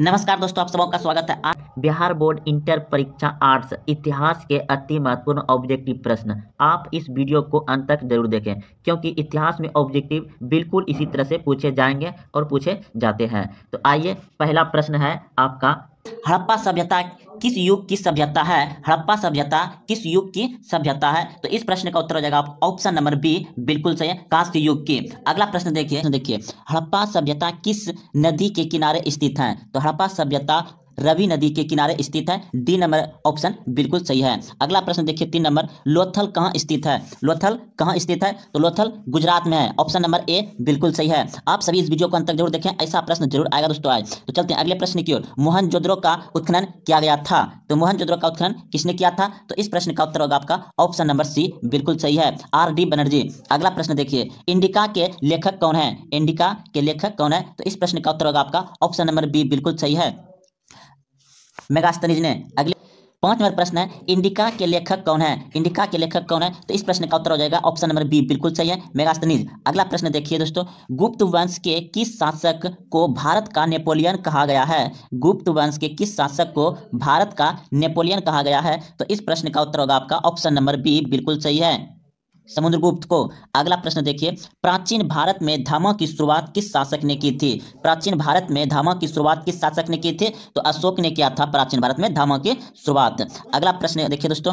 नमस्कार दोस्तों आप सबों का स्वागत है बिहार बोर्ड इंटर परीक्षा आर्ट्स इतिहास के अति महत्वपूर्ण ऑब्जेक्टिव प्रश्न आप इस वीडियो को अंत तक जरूर देखें क्योंकि इतिहास में ऑब्जेक्टिव बिल्कुल इसी तरह से पूछे जाएंगे और पूछे जाते हैं तो आइए पहला प्रश्न है आपका हड़प्पा सभ्यता किस युग की सभ्यता है हड़प्पा सभ्यता किस युग की सभ्यता है तो इस प्रश्न का उत्तर हो जाएगा ऑप्शन नंबर बी बिल्कुल सही है कांस्य युग की अगला प्रश्न देखिए देखिए हड़प्पा सभ्यता किस नदी के किनारे स्थित है तो हड़प्पा सभ्यता रवि नदी के किनारे स्थित है डी नंबर ऑप्शन बिल्कुल सही है अगला प्रश्न देखिए तीन नंबर लोथल कहाँ स्थित है लोथल कहाँ स्थित है तो लोथल गुजरात में है ऑप्शन नंबर ए बिल्कुल सही है आप सभी इस वीडियो को अंतर जरूर देखें ऐसा प्रश्न जरूर आएगा दोस्तों आए तो चलते हैं अगले प्रश्न की ओर मोहन का उत्खनन किया गया था तो मोहन का उत्खनन किसने किया था तो इस प्रश्न का उत्तर होगा आपका ऑप्शन नंबर सी बिल्कुल सही है आर डी बनर्जी अगला प्रश्न देखिए इंडिका के लेखक कौन है इंडिका के लेखक कौन है तो इस प्रश्न का उत्तर होगा आपका ऑप्शन नंबर बी बिल्कुल सही है मेगास्तनीज ने अगले पांच नंबर प्रश्न है इंडिका के लेखक कौन है इंडिका के लेखक कौन है तो इस प्रश्न का उत्तर हो जाएगा ऑप्शन नंबर बी बिल्कुल सही है मेगास्तनीज अगला प्रश्न देखिए दोस्तों गुप्त वंश के किस शासक को भारत का नेपोलियन कहा गया है गुप्त वंश के किस शासक को भारत का नेपोलियन कहा गया है तो इस प्रश्न का उत्तर होगा आपका ऑप्शन नंबर बी बिल्कुल सही है समुद्रगुप्त को अगला प्रश्न देखिए प्राचीन भारत में धामा की शुरुआत किस शासक ने की थी प्राचीन भारत में धामा की शुरुआत किस शासक ने की थी तो अशोक ने किया था प्राचीन भारत में धामा की शुरुआत अगला प्रश्न देखिए दोस्तों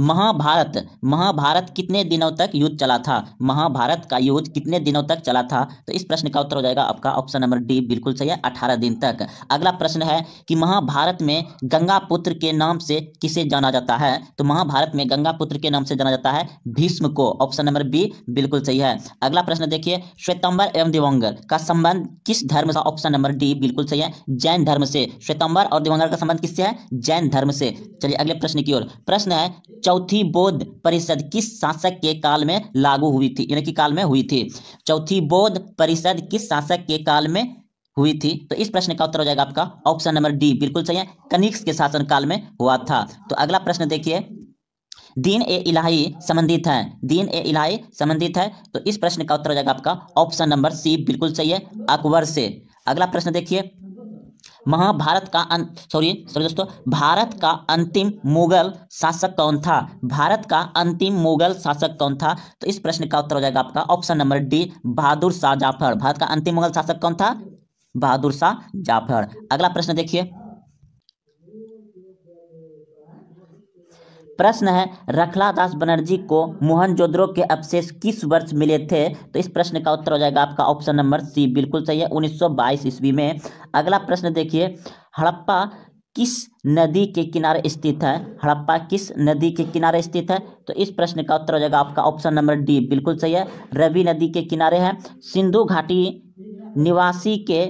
महाभारत महाभारत कितने दिनों तक युद्ध चला था महाभारत का युद्ध कितने दिनों तक चला था तो इस प्रश्न का उत्तर हो जाएगा आपका ऑप्शन नंबर डी बिल्कुल सही है अठारह दिन तक अगला प्रश्न है कि महाभारत में गंगा पुत्र के नाम से किसे जाना जाता है तो महाभारत में गंगा पुत्र के नाम से जाना जाता है भीष्म को ऑप्शन नंबर बी बिल्कुल सही है अगला प्रश्न देखिए श्वेतंबर एवं दिवंगर का संबंध किस धर्म से ऑप्शन नंबर डी बिल्कुल सही है जैन धर्म से श्वेतंबर और दिवंगर का संबंध किससे है जैन धर्म से चलिए अगले प्रश्न की ओर प्रश्न है चौथी बौद्ध परिषद किस शासक के काल में लागू हुई थी यानी कि काल में हुई थी चौथी बौद्ध परिषद किस शासक के काल में हुई थी तो इस प्रश्न का उत्तर हो जाएगा आपका ऑप्शन नंबर डी बिल्कुल सही है कनिक्स के शासन काल में हुआ था तो अगला प्रश्न देखिए दीन ए इलाही संबंधित है दीन ए इलाही संबंधित है तो इस प्रश्न का उत्तर हो जाएगा आपका ऑप्शन नंबर सी बिल्कुल सही है अकबर से अगला प्रश्न देखिए महाभारत का अंत सॉरी सॉरी दोस्तों भारत का अंतिम मुगल शासक कौन था भारत का अंतिम मुगल शासक कौन था तो इस प्रश्न का उत्तर हो जाएगा आपका option number D Bahadur Shah Zafar Bharat का अंतिम मुगल शासक कौन था बहादुर शाह जाफर अगला प्रश्न देखिए प्रश्न है रखला दास बनर्जी को मोहनजोद्रो के अवशेष किस वर्ष मिले थे तो इस प्रश्न का उत्तर हो जाएगा आपका ऑप्शन नंबर सी बिल्कुल सही है 1922 ईस्वी में अगला प्रश्न देखिए हड़प्पा किस नदी के किनारे स्थित है हड़प्पा किस नदी के किनारे स्थित है तो इस प्रश्न का उत्तर हो जाएगा आपका ऑप्शन नंबर डी बिल्कुल सही है रवि नदी के किनारे है सिंधु घाटी निवासी के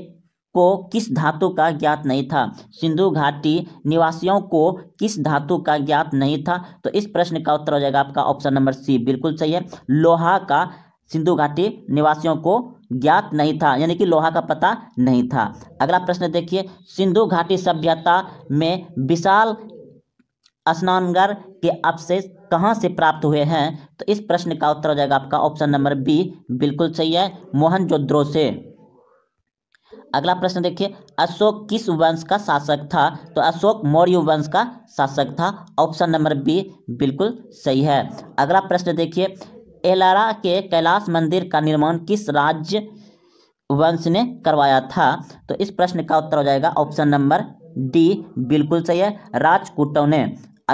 को किस धातु का ज्ञात नहीं था सिंधु घाटी निवासियों को किस धातु का ज्ञात नहीं था तो इस प्रश्न का उत्तर हो जाएगा आपका ऑप्शन नंबर सी बिल्कुल सही है लोहा का सिंधु घाटी निवासियों को ज्ञात नहीं था यानी कि लोहा का पता नहीं था अगला प्रश्न देखिए सिंधु घाटी सभ्यता में विशाल स्नानगर के अवशेष कहाँ से प्राप्त हुए हैं तो इस प्रश्न का उत्तर हो जाएगा आपका ऑप्शन नंबर बी बिल्कुल सही है मोहनजोद्रो से अगला प्रश्न देखिए अशोक किस वंश का शासक था तो अशोक मौर्य वंश का शासक था ऑप्शन नंबर बी बिल्कुल सही है अगला प्रश्न देखिए एलारा के कैलाश मंदिर का निर्माण किस राज्य वंश ने करवाया था तो इस प्रश्न का उत्तर हो जाएगा ऑप्शन नंबर डी बिल्कुल सही है राजकूटों ने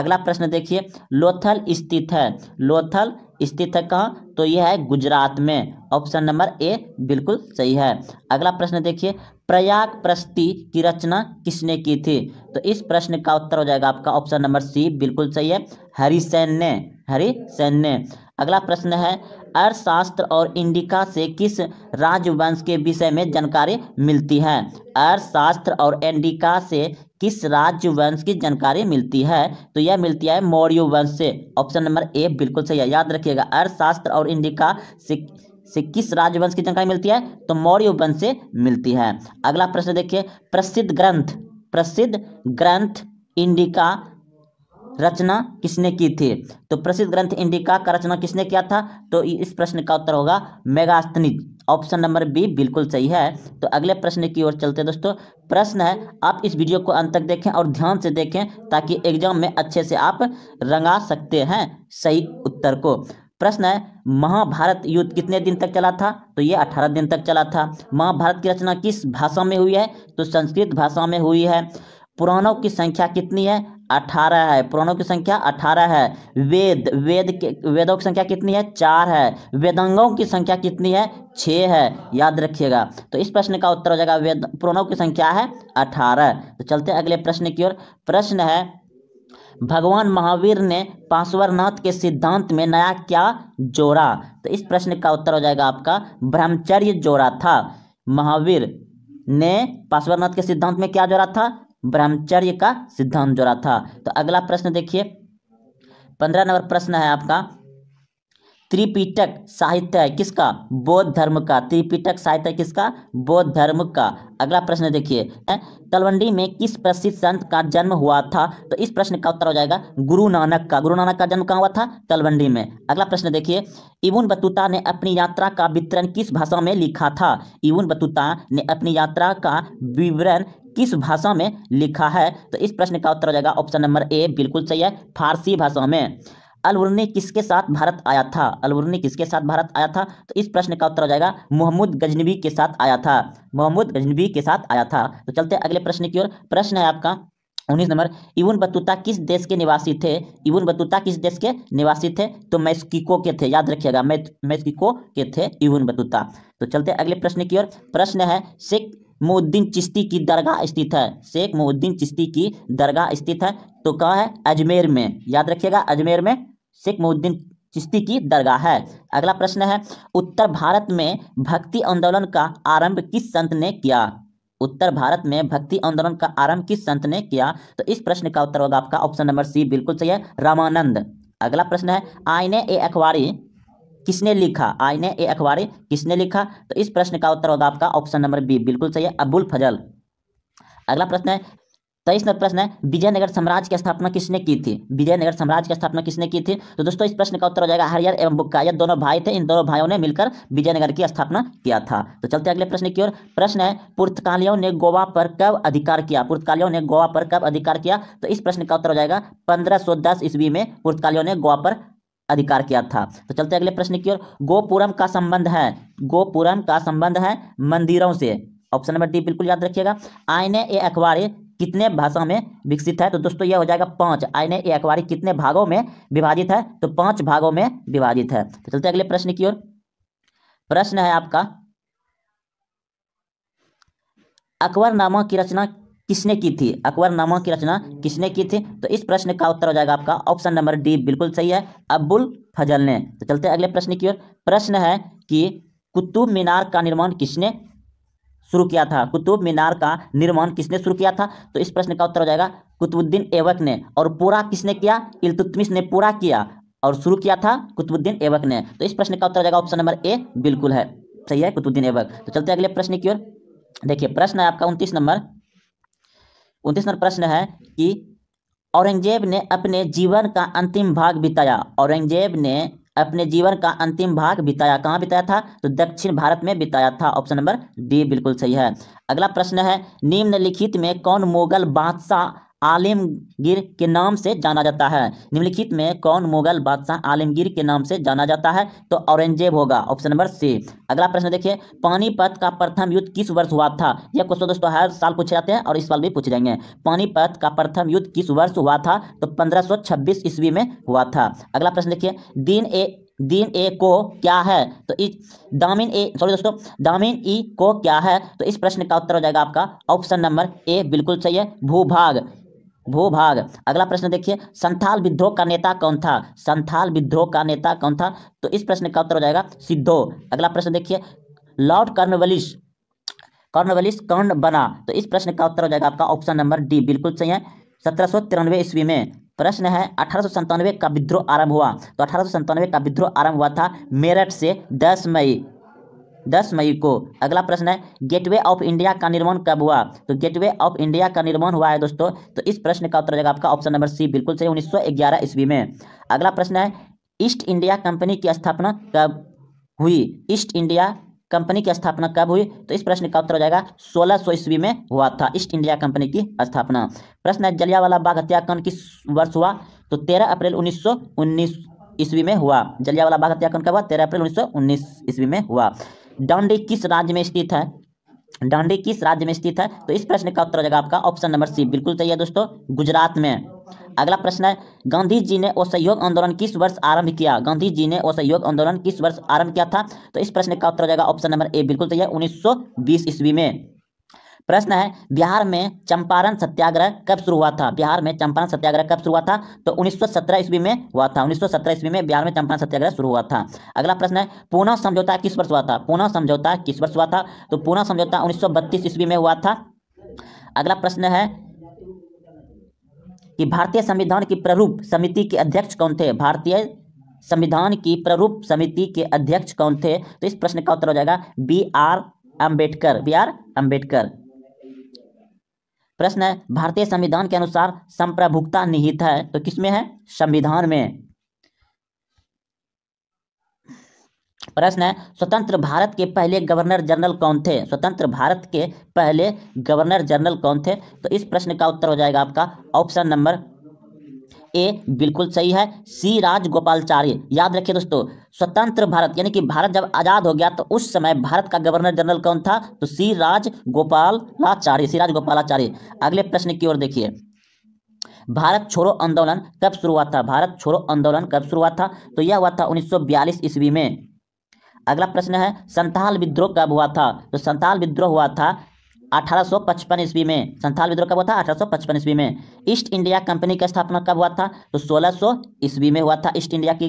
अगला प्रश्न देखिए लोथल स्थित है लोथल स्थित है कहाँ तो यह है गुजरात में ऑप्शन नंबर ए बिल्कुल सही है अगला प्रश्न देखिए प्रयाग प्रस्ति की रचना किसने की थी तो इस प्रश्न का उत्तर हो जाएगा आपका ऑप्शन नंबर सी बिल्कुल सही है हरिसेन ने हरिसेन ने अगला प्रश्न है अर्थशास्त्र और इंडिका से किस राजवंश के विषय में जानकारी मिलती है अर्थशास्त्र और इंडिका से किस राजवंश की जानकारी मिलती है तो यह मिलती है मौर्य वंश से ऑप्शन नंबर ए बिल्कुल सही है याद रखिएगा अर्थशास्त्र और इंडिका से से किस राजवंश की जानकारी मिलती है तो मौर्य वंश से मिलती है अगला प्रश्न देखिए प्रसिद्ध ग्रंथ प्रसिद्ध ग्रंथ इंडिका रचना किसने की थी तो प्रसिद्ध ग्रंथ इंडिका का रचना किसने किया था तो इस प्रश्न का उत्तर होगा मेगास्तनी ऑप्शन नंबर बी बिल्कुल सही है तो अगले प्रश्न की ओर चलते हैं दोस्तों प्रश्न है आप इस वीडियो को अंत तक देखें और ध्यान से देखें ताकि एग्जाम में अच्छे से आप रंगा सकते हैं सही उत्तर को प्रश्न है महाभारत युद्ध कितने दिन तक चला था तो ये 18 दिन तक चला था महाभारत की रचना किस भाषा में हुई है तो संस्कृत भाषा में हुई है पुराणों की संख्या कितनी है अठारह है पुराणों की संख्या अठारह है वेद वेद के वेदों की संख्या कितनी है चार है वेदांगों की संख्या कितनी है छः है याद रखिएगा तो इस प्रश्न का उत्तर हो जाएगा वेद पुराणों की संख्या है अठारह तो चलते अगले प्रश्न की ओर प्रश्न है भगवान महावीर ने पार्श्वनाथ के सिद्धांत में नया क्या जोड़ा तो इस प्रश्न का उत्तर हो जाएगा आपका ब्रह्मचर्य जोड़ा था महावीर ने पार्श्वनाथ के सिद्धांत में क्या जोड़ा था ब्रह्मचर्य का सिद्धांत जोड़ा था तो अगला प्रश्न देखिए पंद्रह नंबर प्रश्न है आपका त्रिपिटक साहित्य है किसका बौद्ध धर्म का त्रिपिटक साहित्य किसका बौद्ध धर्म का अगला प्रश्न देखिए तलवंडी में किस प्रसिद्ध संत का जन्म हुआ था तो इस प्रश्न का उत्तर हो जाएगा गुरु नानक का गुरु नानक का जन्म कहाँ हुआ था तलवंडी में अगला प्रश्न देखिए इबुन बतूता ने अपनी यात्रा का वितरण किस भाषा में लिखा था इबुन बतूता ने अपनी यात्रा का विवरण किस भाषा में लिखा है तो इस प्रश्न का उत्तर हो जाएगा ऑप्शन नंबर ए बिल्कुल सही है फारसी भाषा में अलवरनी किसके साथ भारत आया था अलवरनी किसके साथ भारत आया था तो इस प्रश्न का उत्तर हो जाएगा मोहम्मद गजनबी के साथ आया था मोहम्मद गजनबी के साथ आया था तो चलते हैं अगले प्रश्न की ओर प्रश्न है आपका उन्नीस नंबर इवन बतूता किस देश के निवासी थे इवन बतूता किस देश के निवासी थे तो मैस्किको के थे याद रखिएगा मैस्किको के थे इवन बतूता तो चलते अगले प्रश्न की ओर प्रश्न है शेख मोहद्दीन चिश्ती की दरगाह स्थित है शेख मोहद्दीन चिश्ती की दरगाह स्थित है तो कहाँ है अजमेर में याद रखिएगा अजमेर में शेख मोहद्दीन चिश्ती की दरगाह है अगला प्रश्न है उत्तर भारत में भक्ति आंदोलन का आरंभ किस संत ने किया उत्तर भारत में भक्ति आंदोलन का आरंभ किस संत ने किया तो इस प्रश्न का उत्तर होगा आपका ऑप्शन नंबर सी बिल्कुल सही है रामानंद अगला प्रश्न है आईने ए अखबारी किसने लिखा आईने ए अखबारें किसने लिखा तो इस प्रश्न का उत्तर होगा आपका ऑप्शन नंबर बी बिल्कुल सही है अबुल फजल अगला प्रश्न है तेईस नंबर प्रश्न है विजयनगर साम्राज्य की स्थापना किसने की थी विजयनगर साम्राज्य की स्थापना किसने की थी तो दोस्तों इस प्रश्न का उत्तर हो जाएगा हरियर एवं बुक्कायत दोनों भाई थे इन दोनों भाइयों ने मिलकर विजयनगर की स्थापना किया था तो चलते अगले प्रश्न की ओर प्रश्न है पुर्तगालियों ने गोवा पर कब अधिकार किया पुर्तगालियों ने गोवा पर कब अधिकार किया तो इस प्रश्न का उत्तर हो जाएगा पंद्रह ईस्वी में पुर्तगालियों ने गोवा पर अधिकार किया था तो चलते अगले प्रश्न की ओर गोपुरम का संबंध है गोपुरम का संबंध है मंदिरों से ऑप्शन नंबर डी बिल्कुल याद रखिएगा आईने ए अखबार कितने भाषा में विकसित है तो दोस्तों यह हो जाएगा पांच आईने ए अखबार कितने भागों में विभाजित है तो पांच भागों में विभाजित है तो चलते अगले प्रश्न की ओर प्रश्न है आपका अकबरनामा की रचना किसने की थी अकबर नामा की रचना किसने की थी तो इस प्रश्न का उत्तर हो जाएगा आपका ऑप्शन नंबर डी बिल्कुल सही है अब्बुल फजल ने तो चलते हैं अगले प्रश्न की ओर प्रश्न है कि कुतुब मीनार का निर्माण किसने शुरू किया था कुतुब मीनार का निर्माण किसने शुरू किया था तो इस प्रश्न का उत्तर हो जाएगा कुतुबुद्दीन एवक ने और पूरा किसने किया इलतुतमिश ने पूरा किया और शुरू किया था कुतुबुद्दीन एवक ने तो इस प्रश्न का उत्तर हो जाएगा ऑप्शन नंबर ए बिल्कुल है सही है कुतुबुद्दीन एवक तो चलते अगले प्रश्न की ओर देखिए प्रश्न है आपका उनतीस नंबर उनतीस नंबर प्रश्न है कि औरंगजेब ने अपने जीवन का अंतिम भाग बिताया औरंगजेब ने अपने जीवन का अंतिम भाग बिताया कहाँ बिताया था तो दक्षिण भारत में बिताया था ऑप्शन नंबर डी बिल्कुल सही है अगला प्रश्न है निम्नलिखित में कौन मुगल बादशाह आलमगीर के नाम से जाना जाता है निम्नलिखित में कौन मुगल बादशाह आलमगीर के नाम से जाना जाता है तो औरंगजेब होगा ऑप्शन नंबर सी अगला प्रश्न देखिए पानीपत का प्रथम युद्ध किस वर्ष हुआ था यह क्वेश्चन दोस्तों हर साल पूछे जाते हैं और इस साल भी पूछ जाएंगे पानीपत का प्रथम युद्ध किस वर्ष हुआ था तो पंद्रह ईस्वी में हुआ था अगला प्रश्न देखिए दिन ए दिन ए को क्या है तो इस दामिन ए सॉरी दोस्तों दामिन ई को क्या है तो इस प्रश्न का उत्तर हो जाएगा आपका ऑप्शन नंबर ए बिल्कुल सही है भूभाग भूभाग अगला प्रश्न देखिए संथाल विद्रोह का नेता कौन था संथाल विद्रोह का नेता कौन था तो इस प्रश्न का उत्तर हो जाएगा सिद्धो अगला प्रश्न देखिए लॉर्ड कर्नवलिस कर्नवलिस कौन बना तो इस प्रश्न का उत्तर हो जाएगा आपका ऑप्शन नंबर डी बिल्कुल सही है सत्रह सौ तिरानवे ईस्वी में प्रश्न है अठारह का विद्रोह आरंभ हुआ तो अठारह का विद्रोह आरंभ हुआ था मेरठ से दस मई दस मई को अगला प्रश्न है गेटवे ऑफ इंडिया का निर्माण कब हुआ तो गेटवे ऑफ इंडिया का निर्माण हुआ है दोस्तों तो इस प्रश्न का उत्तर आपका ऑप्शन नंबर सी बिल्कुल सही उन्नीस ईस्वी में अगला प्रश्न है ईस्ट इंडिया कंपनी की स्थापना कब हुई ईस्ट इंडिया कंपनी की स्थापना कब हुई तो इस प्रश्न का उत्तर हो जाएगा 1600 ईस्वी में हुआ था ईस्ट इंडिया कंपनी की स्थापना प्रश्न है जलियावाला बाग हत्याकांड किस वर्ष हुआ तो 13 अप्रैल 1919 ईस्वी में हुआ जलियावाला बाग हत्याकांड कब हुआ 13 अप्रैल 1919 ईस्वी में हुआ डांडी किस राज्य में स्थित है डांडी किस राज्य में स्थित है तो इस प्रश्न का उत्तर हो जाएगा आपका ऑप्शन नंबर सी बिल्कुल सही है दोस्तों गुजरात में अगला प्रश्न है गांधी जी ने असहयोग आंदोलन किस वर्ष आरंभ किया गांधी जी ने असहयोग आंदोलन किस वर्ष आरंभ किया था तो इस प्रश्न का उत्तर हो जाएगा ऑप्शन नंबर ए बिल्कुल सही है बीस ईस्वी में प्रश्न है बिहार में चंपारण सत्याग्रह कब शुरू हुआ था बिहार में चंपारण सत्याग्रह कब शुरू हुआ था तो 1917 ईस्वी में हुआ था 1917 ईस्वी में बिहार में चंपारण सत्याग्रह शुरू हुआ था अगला प्रश्न है पुनः समझौता किस वर्ष हुआ था पुनः समझौता किस वर्ष हुआ था तो पुनः समझौता उन्नीस ईस्वी में हुआ था अगला प्रश्न है कि भारतीय संविधान की प्ररूप समिति के अध्यक्ष कौन थे भारतीय संविधान की प्ररूप समिति के अध्यक्ष कौन थे तो इस प्रश्न का उत्तर हो जाएगा B R Ambedkar B R Ambedkar प्रश्न है भारतीय संविधान के अनुसार संप्रभुक्ता निहित है तो किसमें है संविधान में प्रश्न है स्वतंत्र भारत के पहले गवर्नर जनरल कौन थे स्वतंत्र भारत के पहले गवर्नर जनरल कौन थे तो इस प्रश्न का उत्तर हो जाएगा आपका ऑप्शन नंबर ए बिल्कुल सही है सी राजगोपालचार्य याद रखिए दोस्तों स्वतंत्र भारत यानी कि भारत जब आज़ाद हो गया तो उस समय भारत का गवर्नर जनरल कौन था तो सी राजगोपालाचार्य सी राजगोपालाचार्य अगले प्रश्न की ओर देखिए भारत छोड़ो आंदोलन कब शुरू हुआ था भारत छोड़ो आंदोलन कब शुरू हुआ था तो यह हुआ था उन्नीस ईस्वी में अगला प्रश्न है संताल विद्रोह कब हुआ था तो संताल विद्रोह हुआ था 1855 ईस्वी में संथाल विद्रोह कब हुआ था 1855 ईस्वी में ईस्ट इंडिया कंपनी का स्थापना कब हुआ था तो 1600 ईस्वी में हुआ था ईस्ट इंडिया की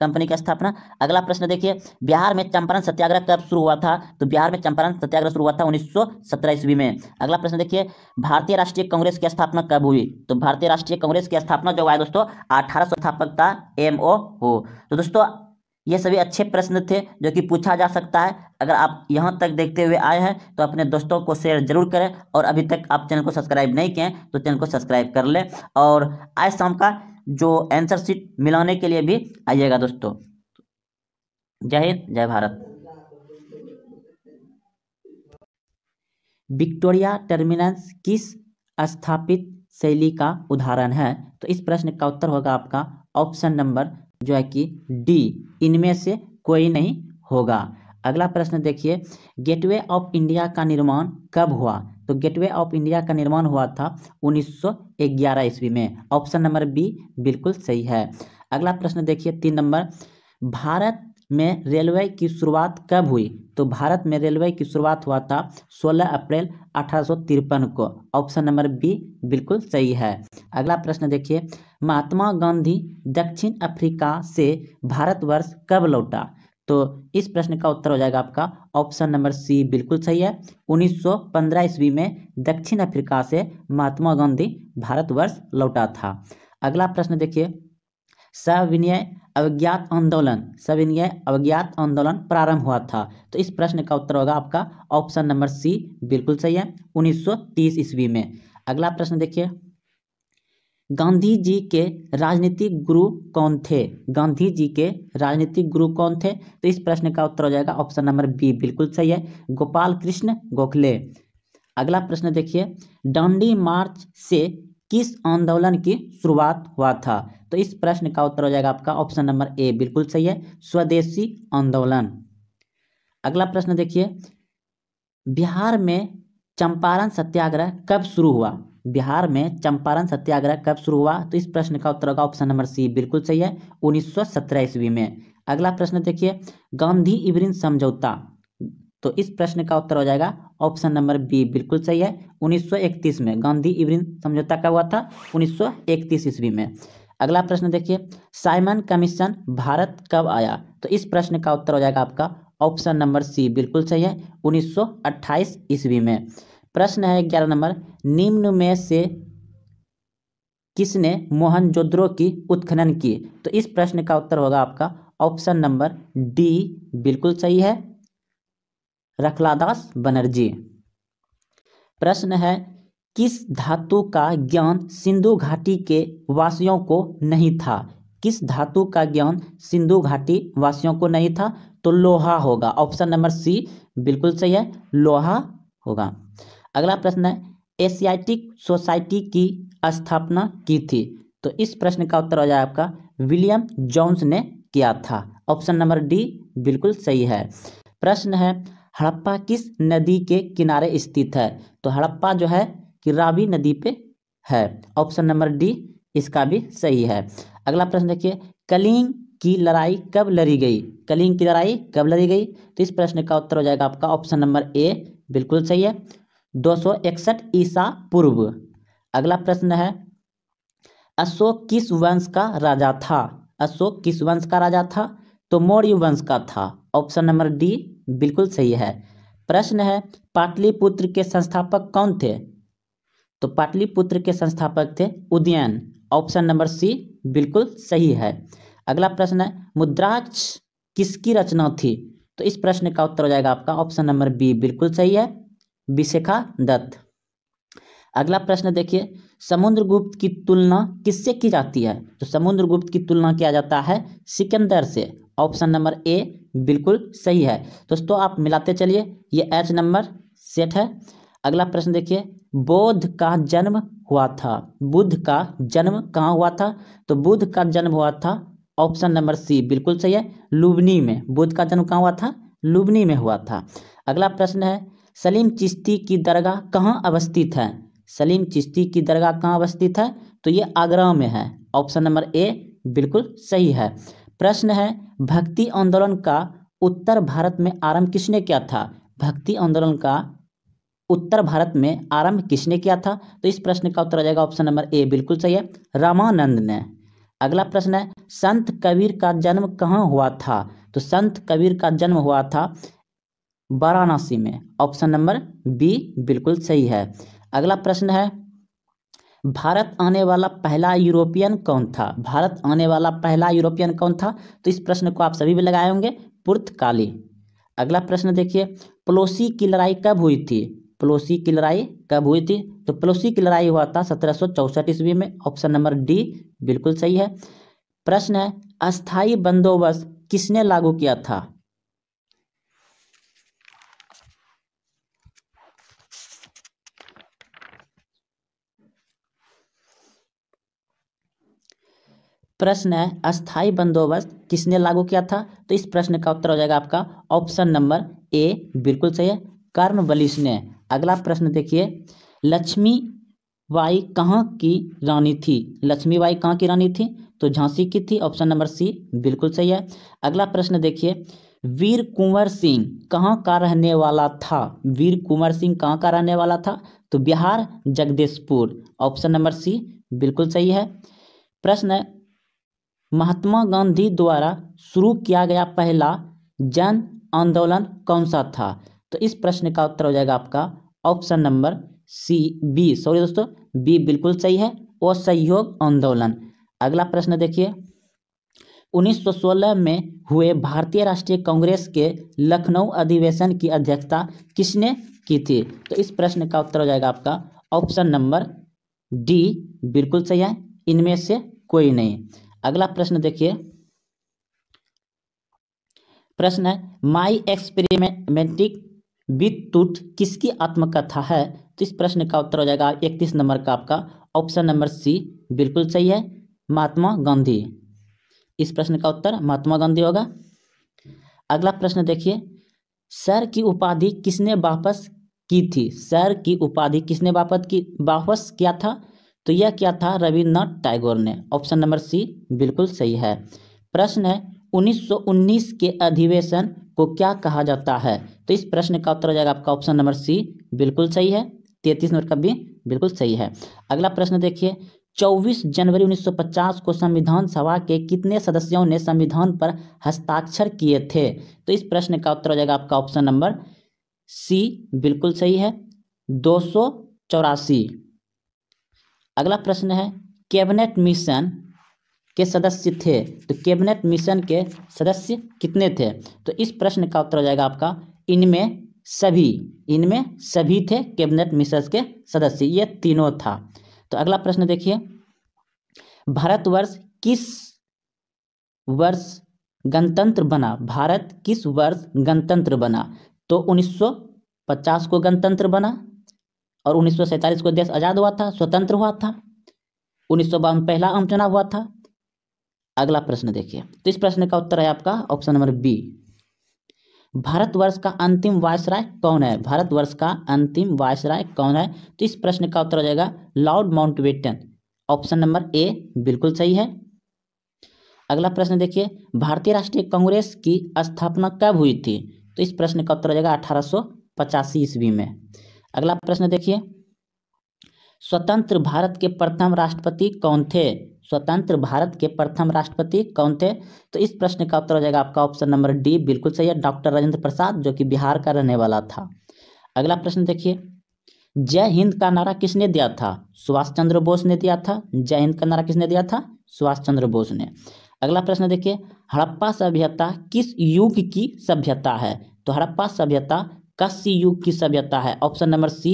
कंपनी का स्थापना अगला प्रश्न देखिए बिहार में चंपारण सत्याग्रह कब शुरू हुआ था तो बिहार में चंपारण सत्याग्रह शुरू हुआ था 1917 ईस्वी में अगला प्रश्न देखिए भारतीय राष्ट्रीय कांग्रेस की स्थापना कब हुई तो भारतीय राष्ट्रीय कांग्रेस की स्थापना जो हुआ है दोस्तों अठारह स्थापकता एम ओ हो तो दोस्तों ये सभी अच्छे प्रश्न थे जो कि पूछा जा सकता है अगर आप यहाँ तक देखते हुए आए हैं तो अपने दोस्तों को शेयर जरूर करें और अभी तक आप चैनल को सब्सक्राइब नहीं किए तो चैनल को सब्सक्राइब कर लें और आज शाम का जो आंसर शीट मिलाने के लिए भी आइएगा दोस्तों जय हिंद जय भारत विक्टोरिया टर्मिनस किस स्थापित शैली का उदाहरण है तो इस प्रश्न का उत्तर होगा आपका ऑप्शन नंबर जो है कि डी इनमें से कोई नहीं होगा अगला प्रश्न देखिए गेटवे ऑफ इंडिया का निर्माण कब हुआ तो गेटवे ऑफ इंडिया का निर्माण हुआ था 1911 ईस्वी में ऑप्शन नंबर बी बिल्कुल सही है अगला प्रश्न देखिए तीन नंबर भारत में रेलवे की शुरुआत कब हुई तो भारत में रेलवे की शुरुआत हुआ था 16 अप्रैल अठारह को ऑप्शन नंबर बी बिल्कुल सही है अगला प्रश्न देखिए महात्मा गांधी दक्षिण अफ्रीका से भारतवर्ष कब लौटा तो इस प्रश्न का उत्तर हो जाएगा आपका ऑप्शन नंबर सी बिल्कुल सही है 1915 ईस्वी में दक्षिण अफ्रीका से महात्मा गांधी भारतवर्ष लौटा था अगला प्रश्न देखिए सविनय अवज्ञात आंदोलन सब इनके अवज्ञात आंदोलन प्रारंभ हुआ था तो इस प्रश्न का उत्तर होगा आपका ऑप्शन नंबर सी बिल्कुल सही है 1930 ईस्वी में अगला प्रश्न देखिए गांधी जी के राजनीतिक गुरु कौन थे गांधी जी के राजनीतिक गुरु कौन थे तो इस प्रश्न का उत्तर हो जाएगा ऑप्शन नंबर बी बिल्कुल सही है गोपाल कृष्ण गोखले अगला प्रश्न देखिए डांडी मार्च से किस आंदोलन की शुरुआत हुआ था तो इस प्रश्न का उत्तर हो जाएगा आपका ऑप्शन नंबर ए बिल्कुल सही है स्वदेशी आंदोलन अगला प्रश्न देखिए बिहार में चंपारण सत्याग्रह कब शुरू हुआ बिहार में चंपारण सत्याग्रह कब शुरू हुआ तो इस प्रश्न का उत्तर होगा ऑप्शन नंबर सी बिल्कुल सही है उन्नीस ईस्वी में अगला प्रश्न देखिए गांधी इवरिन समझौता तो इस प्रश्न का उत्तर हो जाएगा ऑप्शन नंबर बी बिल्कुल सही है 1931 में गांधी इवरिन समझौता कब हुआ था 1931 ईस्वी में अगला प्रश्न देखिए साइमन कमीशन भारत कब आया तो इस प्रश्न का उत्तर हो जाएगा आपका ऑप्शन नंबर सी बिल्कुल सही है 1928 ईस्वी में प्रश्न है ग्यारह नंबर निम्न में से किसने मोहनजोद्रो की उत्खनन की तो इस प्रश्न का उत्तर होगा आपका ऑप्शन नंबर डी बिल्कुल सही है रखलादास बनर्जी प्रश्न है किस धातु का ज्ञान सिंधु घाटी के वासियों को नहीं था किस धातु का ज्ञान सिंधु घाटी वासियों को नहीं था तो लोहा होगा ऑप्शन नंबर सी बिल्कुल सही है लोहा होगा अगला प्रश्न है एशियाटिक सोसाइटी की स्थापना की थी तो इस प्रश्न का उत्तर हो जाए आपका विलियम जॉन्स ने किया था ऑप्शन नंबर डी बिल्कुल सही है प्रश्न है हड़प्पा किस नदी के किनारे स्थित है तो हड़प्पा जो है कि रावी नदी पे है ऑप्शन नंबर डी इसका भी सही है अगला प्रश्न देखिए कलिंग की लड़ाई कब लड़ी गई कलिंग की लड़ाई कब लड़ी गई तो इस प्रश्न का उत्तर हो जाएगा आपका ऑप्शन नंबर ए बिल्कुल सही है दो ईसा पूर्व अगला प्रश्न है अशोक किस वंश का राजा था अशोक किस वंश का राजा था तो मौर्य वंश का था ऑप्शन नंबर डी बिल्कुल सही है प्रश्न है पाटलिपुत्र के संस्थापक कौन थे तो पाटलिपुत्र के संस्थापक थे उदयन ऑप्शन नंबर सी बिल्कुल सही है अगला प्रश्न है मुद्राक्ष किसकी रचना थी तो इस प्रश्न का उत्तर हो जाएगा आपका ऑप्शन नंबर बी बिल्कुल सही है विशेखा दत्त अगला प्रश्न देखिए समुद्रगुप्त की तुलना किससे की जाती है तो समुद्रगुप्त की तुलना किया जाता है सिकंदर से ऑप्शन नंबर ए बिल्कुल सही है दोस्तों आप मिलाते चलिए ये एच नंबर सेट है अगला प्रश्न देखिए बौद्ध का जन्म हुआ था बुद्ध का जन्म कहाँ हुआ था तो बुद्ध का जन्म हुआ था ऑप्शन नंबर सी बिल्कुल सही है लुबनी में बुद्ध का जन्म कहाँ हुआ था लुबनी में हुआ था अगला प्रश्न है सलीम चिश्ती की दरगाह कहाँ अवस्थित है सलीम चिश्ती की दरगाह कहाँ अवस्थित है तो ये आगरा में है ऑप्शन नंबर ए बिल्कुल सही है प्रश्न है भक्ति आंदोलन का उत्तर भारत में आरंभ किसने किया था भक्ति आंदोलन का उत्तर भारत में आरंभ किसने किया था तो इस प्रश्न का उत्तर आ जाएगा ऑप्शन नंबर ए बिल्कुल सही है रामानंद ने अगला प्रश्न है संत कबीर का जन्म कहाँ हुआ था तो संत कबीर का जन्म हुआ था वाराणसी में ऑप्शन नंबर बी बिल्कुल सही है अगला प्रश्न है भारत आने वाला पहला यूरोपियन कौन था भारत आने वाला पहला यूरोपियन कौन था तो इस प्रश्न को आप सभी भी लगाए होंगे पुर्तकाली अगला प्रश्न देखिए पलोसी की लड़ाई कब हुई थी प्लोसी की लड़ाई कब हुई थी तो प्लोसी की लड़ाई हुआ था सत्रह सौ चौसठ ईस्वी में ऑप्शन नंबर डी बिल्कुल सही है प्रश्न है अस्थाई बंदोबस्त किसने लागू किया था प्रश्न है अस्थाई बंदोबस्त किसने लागू किया था तो इस प्रश्न का उत्तर हो जाएगा आपका ऑप्शन नंबर ए बिल्कुल सही है कर्म बलिश ने अगला प्रश्न देखिए लक्ष्मी बाई कहाँ की रानी थी लक्ष्मी बाई कहाँ की रानी थी तो झांसी की थी ऑप्शन नंबर सी बिल्कुल सही है अगला प्रश्न देखिए वीर कुंवर सिंह कहाँ का रहने वाला था वीर कुंवर सिंह कहाँ का रहने वाला था तो Bihar Jagdishpur option number C बिल्कुल सही है प्रश्न महात्मा गांधी द्वारा शुरू किया गया पहला जन आंदोलन कौन सा था तो इस प्रश्न का उत्तर हो जाएगा आपका option number C B sorry दोस्तों बी बिल्कुल सही है असहयोग आंदोलन अगला प्रश्न देखिए 1916 में हुए भारतीय राष्ट्रीय कांग्रेस के लखनऊ अधिवेशन की अध्यक्षता किसने की थी तो इस प्रश्न का उत्तर हो जाएगा आपका ऑप्शन नंबर डी बिल्कुल सही है इनमें से कोई नहीं अगला प्रश्न देखिए प्रश्न है माई एक्सपेरिमेंटिक विद्युत किसकी आत्मकथा है तो इस प्रश्न का उत्तर हो जाएगा इकतीस नंबर का आपका ऑप्शन नंबर सी बिल्कुल सही है महात्मा गांधी इस प्रश्न का उत्तर महात्मा गांधी होगा अगला प्रश्न देखिए सर की उपाधि किसने वापस की थी सर की उपाधि किसने वापस की वापस किया था तो यह क्या था रविन्द्रनाथ टैगोर ने ऑप्शन नंबर सी बिल्कुल सही है प्रश्न है 1919 के अधिवेशन को क्या कहा जाता है तो इस प्रश्न का उत्तर हो जाएगा आपका ऑप्शन नंबर सी बिल्कुल सही है तैतीस नंबर का भी बिल्कुल सही है अगला प्रश्न देखिए 24 जनवरी 1950 को संविधान सभा के कितने सदस्यों ने संविधान पर हस्ताक्षर किए थे तो इस प्रश्न का उत्तर हो जाएगा आपका ऑप्शन नंबर सी बिल्कुल सही है दो अगला प्रश्न है कैबिनेट मिशन के सदस्य थे तो कैबिनेट मिशन के सदस्य कितने थे तो इस प्रश्न का उत्तर हो जाएगा आपका इनमें सभी इनमें सभी थे कैबिनेट मिशन के सदस्य ये तीनों था तो अगला प्रश्न देखिए भारतवर्ष किस वर्ष गणतंत्र बना भारत किस वर्ष गणतंत्र बना तो 1950 को गणतंत्र बना और उन्नीस को देश आज़ाद हुआ था स्वतंत्र हुआ था उन्नीस पहला आम चुनाव हुआ था अगला प्रश्न देखिए तो इस प्रश्न का उत्तर है आपका ऑप्शन नंबर बी भारतवर्ष का अंतिम वायसराय कौन है भारतवर्ष का अंतिम वायसराय कौन है तो इस प्रश्न का उत्तर हो जाएगा lord Mountbatten option number A बिल्कुल सही है अगला प्रश्न देखिए भारतीय राष्ट्रीय कांग्रेस की स्थापना कब हुई थी तो इस प्रश्न का उत्तर हो जाएगा अठारह ईस्वी में अगला प्रश्न देखिए स्वतंत्र भारत के प्रथम राष्ट्रपति कौन थे स्वतंत्र भारत के प्रथम राष्ट्रपति कौन थे तो इस प्रश्न का उत्तर हो जाएगा आपका ऑप्शन नंबर डी बिल्कुल सही है डॉक्टर राजेंद्र प्रसाद जो कि बिहार का रहने वाला था अगला प्रश्न देखिए जय हिंद का नारा किसने दिया था सुभाष चंद्र बोस ने दिया था जय हिंद का नारा किसने दिया था सुभाष चंद्र बोस ने अगला प्रश्न देखिए हड़प्पा सभ्यता किस युग की सभ्यता है तो हड़प्पा सभ्यता कश्य युग की सभ्यता है ऑप्शन नंबर सी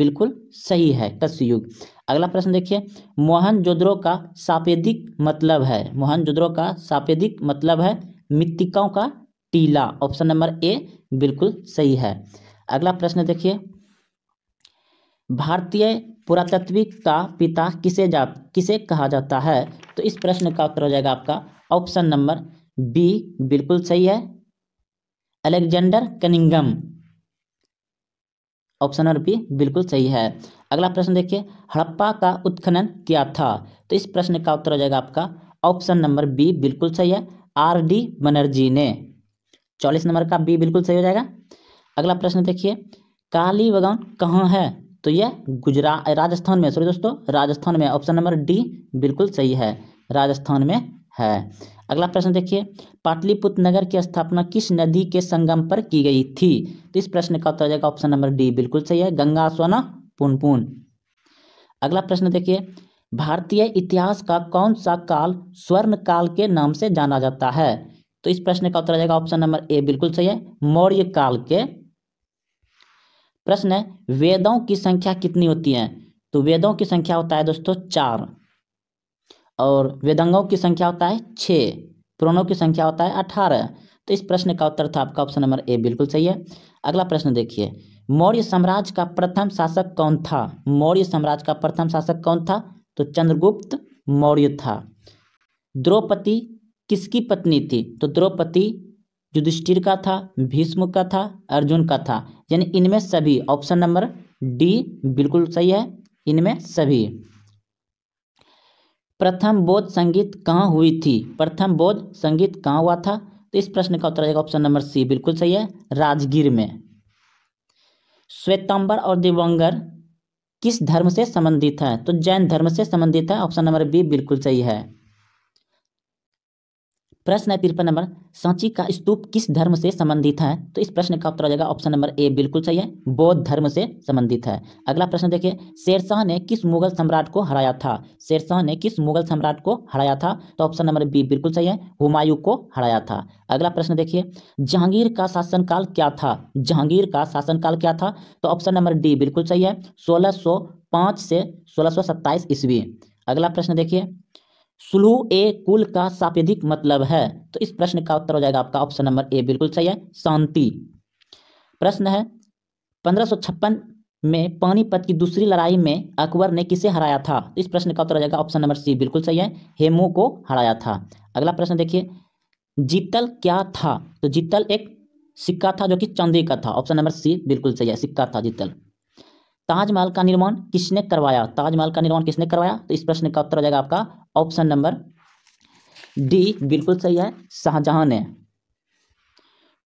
बिल्कुल सही है कस्य युग अगला प्रश्न देखिए मोहन का सापेदिक मतलब है मोहन का सापेदिक मतलब है मित्तिकाओं का टीला ऑप्शन नंबर ए बिल्कुल सही है अगला प्रश्न देखिए भारतीय पुरातत्विक का पिता किसे जा किसे कहा जाता है तो इस प्रश्न का उत्तर हो जाएगा आपका ऑप्शन नंबर बी बिल्कुल सही है Alexander Cunningham option number B बिल्कुल सही है अगला प्रश्न देखिए हड़प्पा का उत्खनन क्या था तो इस प्रश्न का उत्तर हो जाएगा आपका ऑप्शन नंबर बी बिल्कुल सही है आर डी बनर्जी ने चौलीस नंबर का बी बिल्कुल सही हो जाएगा अगला प्रश्न देखिए काली बगान कहाँ है तो यह गुजरात राजस्थान में सॉरी दोस्तों राजस्थान में ऑप्शन नंबर डी बिल्कुल सही है राजस्थान में है अगला प्रश्न देखिए पाटलिपुत्र नगर की स्थापना किस नदी के संगम पर की गई थी तो इस प्रश्न का उत्तर जाएगा ऑप्शन नंबर डी बिल्कुल सही है गंगा सोना पुनपुन अगला प्रश्न देखिए भारतीय इतिहास का कौन सा काल स्वर्ण काल के नाम से जाना जाता है तो इस प्रश्न का उत्तर जाएगा ऑप्शन नंबर ए बिल्कुल सही है मौर्य काल के प्रश्न है वेदों की संख्या कितनी होती है तो वेदों की संख्या होता है दोस्तों चार और वेदंगों की संख्या होता है छः पुराणों की संख्या होता है अठारह तो इस प्रश्न का उत्तर था आपका ऑप्शन नंबर ए बिल्कुल सही है अगला प्रश्न देखिए मौर्य साम्राज्य का प्रथम शासक कौन था मौर्य साम्राज्य का प्रथम शासक कौन था तो चंद्रगुप्त मौर्य था द्रौपदी किसकी पत्नी थी तो द्रौपदी युधिष्ठिर का था भीष्म का था अर्जुन का था यानी इनमें सभी ऑप्शन नंबर डी बिल्कुल सही है इनमें सभी प्रथम बौद्ध संगीत कहाँ हुई थी प्रथम बौद्ध संगीत कहाँ हुआ था तो इस प्रश्न का उत्तर आएगा ऑप्शन नंबर सी बिल्कुल सही है राजगीर में श्वेतंबर और दिवंगर किस धर्म से संबंधित है तो जैन धर्म से संबंधित है ऑप्शन नंबर बी बिल्कुल सही है प्रश्न है तिरपन नंबर सांची का स्तूप किस धर्म से संबंधित है तो इस प्रश्न का उत्तर हो जाएगा ऑप्शन नंबर ए बिल्कुल सही है बौद्ध धर्म से संबंधित है अगला प्रश्न देखिए शेरशाह ने किस मुगल सम्राट को हराया था शेरशाह ने किस मुगल सम्राट को हराया था तो ऑप्शन नंबर बी बिल्कुल सही है हुमायूं को हराया था अगला प्रश्न देखिए जहांगीर का शासनकाल क्या था जहांगीर का शासनकाल क्या था तो ऑप्शन नंबर डी बिल्कुल सही है सोलह से सोलह ईस्वी अगला प्रश्न देखिए स्लू ए कुल का सापेदिक मतलब है तो इस प्रश्न का उत्तर हो जाएगा आपका ऑप्शन नंबर ए बिल्कुल सही है शांति प्रश्न है पंद्रह में पानीपत की दूसरी लड़ाई में अकबर ने किसे हराया था तो इस प्रश्न का उत्तर हो जाएगा ऑप्शन नंबर सी बिल्कुल सही है हेमू को हराया था अगला प्रश्न देखिए जीतल क्या था तो जीतल एक सिक्का था जो कि चांदी का था ऑप्शन नंबर सी बिल्कुल सही है सिक्का था जीतल ताजमहल का निर्माण किसने करवाया ताजमहल का निर्माण किसने करवाया तो इस प्रश्न का उत्तर हो जाएगा आपका ऑप्शन नंबर डी बिल्कुल सही है शाहजहां ने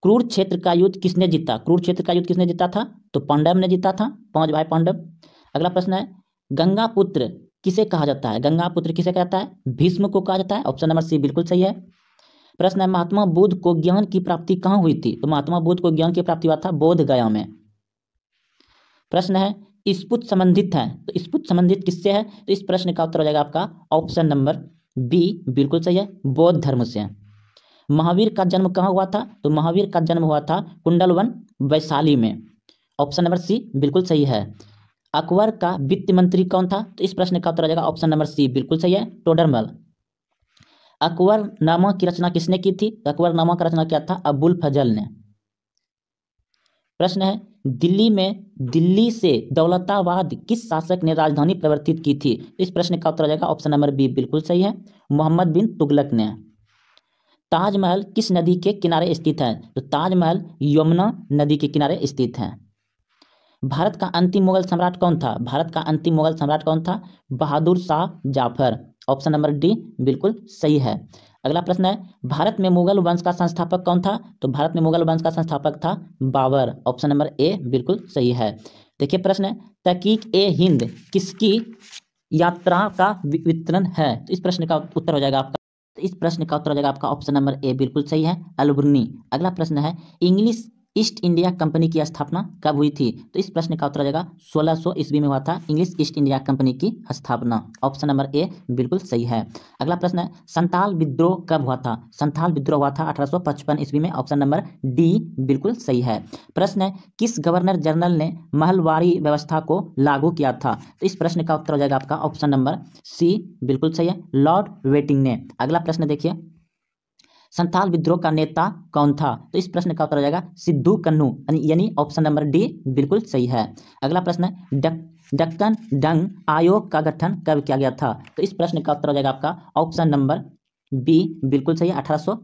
क्रूर क्षेत्र का युद्ध किसने जीता क्रूर क्षेत्र का युद्ध किसने जीता था तो पांडव ने जीता था पांच भाई पांडव अगला प्रश्न है गंगा पुत्र किसे कहा जाता है गंगा पुत्र किसे कहा जाता है भीष्म को कहा जाता है ऑप्शन नंबर सी बिल्कुल सही है प्रश्न है महात्मा बुद्ध को ज्ञान की प्राप्ति कहाँ हुई थी तो महात्मा बुद्ध को ज्ञान की प्राप्ति हुआ था बोध गया में प्रश्न है स्पुत संबंधित है तो स्पुत संबंधित किससे है तो इस प्रश्न का उत्तर हो जाएगा आपका ऑप्शन नंबर बी बिल्कुल सही है बौद्ध धर्म से है महावीर का जन्म कहाँ हुआ था तो महावीर का जन्म हुआ था कुंडलवन वैशाली में ऑप्शन नंबर सी बिल्कुल सही है अकबर का वित्त मंत्री कौन था तो इस प्रश्न का उत्तर आ जाएगा ऑप्शन नंबर सी बिल्कुल सही है टोडरमल अकबर नामा की रचना किसने की थी तो अकबर नामा का रचना क्या था अबुल फजल ने प्रश्न है दिल्ली में दिल्ली से दौलताबाद किस शासक ने राजधानी परिवर्तित की थी इस प्रश्न का उत्तर जाएगा ऑप्शन नंबर बी बिल्कुल सही है मोहम्मद बिन तुगलक ने ताजमहल किस नदी के किनारे स्थित है तो ताजमहल यमुना नदी के किनारे स्थित है भारत का अंतिम मुगल सम्राट कौन था भारत का अंतिम मुगल सम्राट कौन था Bahadur Shah Zafar option number D बिल्कुल सही है अगला प्रश्न है भारत में मुगल वंश का संस्थापक कौन था तो भारत में मुगल वंश का संस्थापक था बाबर ऑप्शन नंबर ए बिल्कुल सही है देखिए प्रश्न है तहकीक ए हिंद किसकी यात्रा का वितरण है तो इस प्रश्न का उत्तर हो जाएगा आपका तो इस प्रश्न का उत्तर हो जाएगा आपका ऑप्शन नंबर ए बिल्कुल सही है अलबुर्नी अगला प्रश्न है इंग्लिश ईस्ट इंडिया कंपनी की स्थापना कब हुई थी तो इस प्रश्न का उत्तर जाएगा 1600 सौ ईस्वी में हुआ था इंग्लिश ईस्ट इंडिया कंपनी की स्थापना ऑप्शन नंबर ए बिल्कुल सही है अगला प्रश्न है संताल विद्रोह कब हुआ था संताल विद्रोह हुआ था 1855 ईस्वी में ऑप्शन नंबर डी बिल्कुल सही है प्रश्न है किस गवर्नर जनरल ने महलवारी व्यवस्था को लागू किया था तो इस प्रश्न का उत्तर हो जाएगा आपका ऑप्शन नंबर सी बिल्कुल सही है लॉर्ड वेटिंग ने अगला प्रश्न देखिए संथाल विद्रोह का नेता कौन था तो इस प्रश्न का उत्तर हो जाएगा सिद्धू कन्नू यानी ऑप्शन नंबर डी बिल्कुल सही है अगला प्रश्न है डक्कन डंग आयोग का गठन कब किया गया था तो इस प्रश्न का उत्तर हो जाएगा आपका ऑप्शन नंबर बी बिल्कुल सही अठारह सौ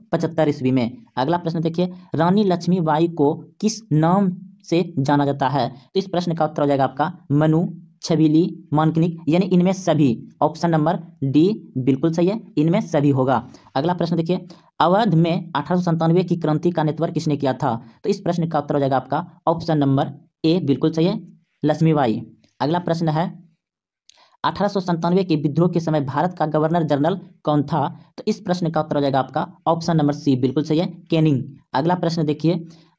ईस्वी में अगला प्रश्न देखिए रानी लक्ष्मीबाई को किस नाम से जाना जाता है तो इस प्रश्न का उत्तर हो जाएगा आपका मनु छबीली मानकनिक यानी इनमें सभी ऑप्शन नंबर डी बिल्कुल सही है इनमें सभी होगा अगला प्रश्न देखिए अवध में अठारह की क्रांति का नेतृत्व किसने किया था तो इस प्रश्न का उत्तर हो जाएगा आपका ऑप्शन नंबर ए बिल्कुल सही है लक्ष्मीबाई अगला प्रश्न है अठारह के विद्रोह के समय भारत का गवर्नर जनरल कौन था तो इस प्रश्न का उत्तर हो जाएगा आपका ऑप्शन नंबर सी बिल्कुल सही है कैनिंग अगला प्रश्न देखिए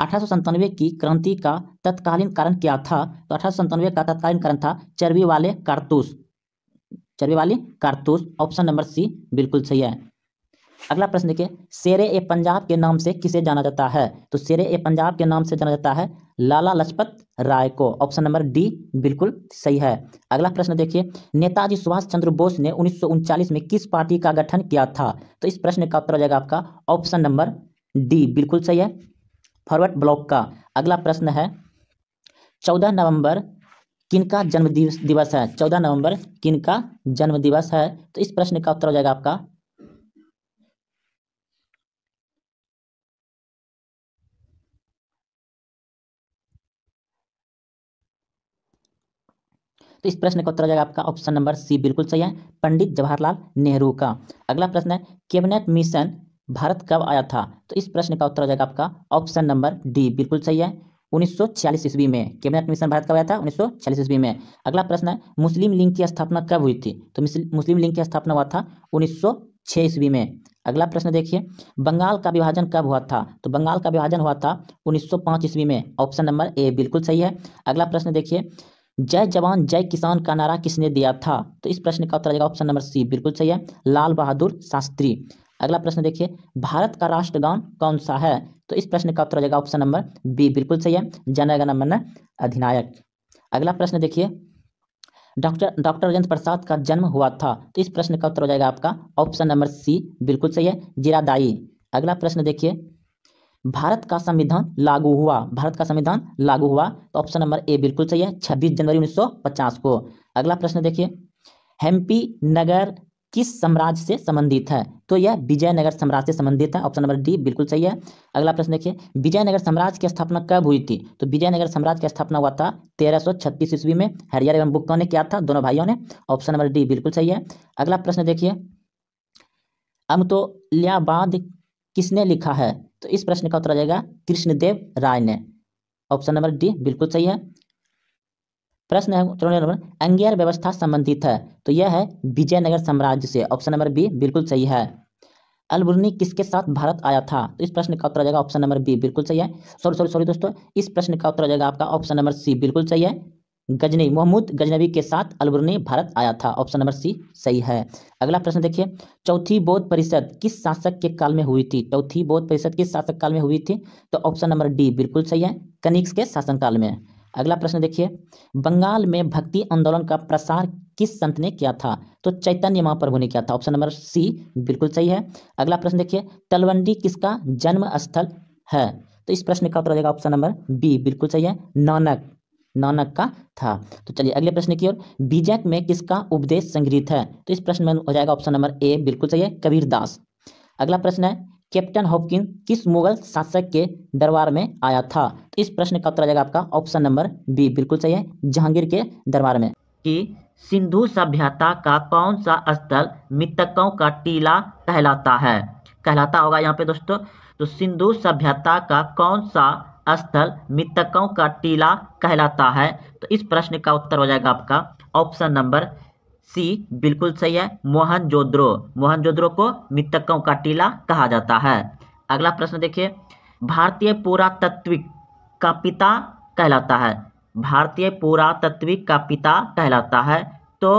अठारह की क्रांति का तत्कालीन कारण क्या था तो अठारह का तत्कालीन कारण था चर्बी वाले कारतूस चर्बी वाली कारतूस ऑप्शन नंबर सी बिल्कुल सही है अगला प्रश्न देखिए शेर ए पंजाब के नाम से किसे जाना जाता है तो शेर ए पंजाब के नाम से जाना जाता है लाला लजपत राय को ऑप्शन नंबर डी बिल्कुल सही है अगला प्रश्न देखिए नेताजी सुभाष चंद्र बोस ने उन्नीस में किस पार्टी का गठन किया था तो इस प्रश्न का उत्तर हो जाएगा आपका ऑप्शन नंबर डी बिल्कुल सही है फॉरवर्ड ब्लॉक का अगला प्रश्न है चौदह नवंबर किनका जन्म दिवस है चौदह नवंबर किनका जन्म दिवस है तो इस प्रश्न का उत्तर हो जाएगा आपका तो इस प्रश्न का उत्तर हो जाएगा आपका ऑप्शन नंबर सी बिल्कुल सही है पंडित जवाहरलाल नेहरू का अगला प्रश्न है कैबिनेट मिशन भारत कब आया था तो इस प्रश्न का उत्तर हो जाएगा आपका ऑप्शन नंबर डी बिल्कुल सही है 1946 ईस्वी में कैबिनेट मिशन भारत कब आया था 1946 ईस्वी में अगला प्रश्न है मुस्लिम लीग की स्थापना कब हुई थी तो मुस्लिम लीग की स्थापना हुआ था 1906 ईस्वी में अगला प्रश्न देखिए बंगाल का विभाजन कब हुआ था तो बंगाल का विभाजन हुआ था 1905 ईस्वी में ऑप्शन नंबर ए बिल्कुल सही है अगला प्रश्न देखिए जय जवान जय किसान का नारा किसने दिया था तो इस प्रश्न का उत्तर आएगा जाएगा ऑप्शन नंबर सी बिल्कुल सही है लाल बहादुर शास्त्री अगला प्रश्न देखिए भारत का राष्ट्रगान कौन सा है तो इस प्रश्न का उत्तर आएगा जाएगा ऑप्शन नंबर बी बिल्कुल सही है जनगण मन अधिनायक अगला प्रश्न देखिए डॉक्टर डॉक्टर राजेंद्र प्रसाद का जन्म हुआ था तो इस प्रश्न का उत्तर हो जाएगा आपका ऑप्शन नंबर सी बिल्कुल सही है जीरादाई अगला प्रश्न देखिए भारत का संविधान लागू हुआ भारत का संविधान लागू हुआ तो ऑप्शन नंबर ए बिल्कुल सही है छब्बीस जनवरी 1950 को अगला प्रश्न देखिए हेम्पी नगर किस साम्राज्य से संबंधित है तो यह विजयनगर साम्राज्य से संबंधित है ऑप्शन नंबर डी बिल्कुल सही है अगला प्रश्न देखिए विजयनगर साम्राज्य की स्थापना कब हुई थी तो विजयनगर साम्राज्य की स्थापना हुआ था तेरह सौ छत्तीस ईस्वी में हरियर एवं बुक्का ने किया था दोनों भाइयों ने ऑप्शन नंबर डी बिल्कुल सही है अगला प्रश्न देखिए अमतोलियाबाद किसने लिखा है तो इस प्रश्न का उत्तर आ जाएगा कृष्णदेव राय ने ऑप्शन नंबर डी बिल्कुल सही है प्रश्न है नंबर अंगेयर व्यवस्था संबंधित है तो यह है विजयनगर साम्राज्य से ऑप्शन नंबर बी बिल्कुल सही है अलबुर्नी किसके साथ भारत आया था तो इस प्रश्न का उत्तर आ जाएगा ऑप्शन नंबर बी बिल्कुल सही है सॉरी सॉरी सॉरी दोस्तों इस प्रश्न का उत्तर आ जाएगा आपका ऑप्शन नंबर सी बिल्कुल सही है गजनी मोहम्मद गजनबी के साथ अलबरनी भारत आया था ऑप्शन नंबर सी सही है अगला प्रश्न देखिए चौथी बौद्ध परिषद किस शासक के काल में हुई थी चौथी बौद्ध परिषद किस शासक काल में हुई थी तो ऑप्शन नंबर डी बिल्कुल सही है कनिक्स के शासनकाल में अगला प्रश्न देखिए बंगाल में भक्ति आंदोलन का प्रसार किस संत ने किया था तो चैतन्य महाप्रभु ने किया था ऑप्शन नंबर सी बिल्कुल सही है अगला प्रश्न देखिए तलवंडी किसका जन्म स्थल है तो इस प्रश्न का उत्तर आ जाएगा ऑप्शन नंबर बी बिल्कुल सही है नानक नानक का था तो चलिए अगले प्रश्न की ओर बीजक में किसका उपदेश संग्रहित है तो इस प्रश्न में हो जाएगा ऑप्शन नंबर ए बिल्कुल सही है कबीर दास अगला प्रश्न है कैप्टन हॉपकिन किस मुगल शासक के दरबार में आया था तो इस प्रश्न का उत्तर आ जाएगा आपका ऑप्शन नंबर बी बिल्कुल सही है जहांगीर के दरबार में कि सिंधु सभ्यता का कौन सा स्थल मृतकों का टीला कहलाता है कहलाता होगा यहाँ पे दोस्तों तो सिंधु सभ्यता का कौन सा स्थल मृतकों का टीला कहलाता है तो इस प्रश्न का उत्तर हो जाएगा आपका ऑप्शन नंबर सी बिल्कुल सही है मोहनजोद्रो मोहनजोद्रो को मृतकों का टीला कहा जाता है अगला प्रश्न देखिए भारतीय पुरातत्विक का पिता कहलाता है भारतीय पुरातत्विक का पिता कहलाता है तो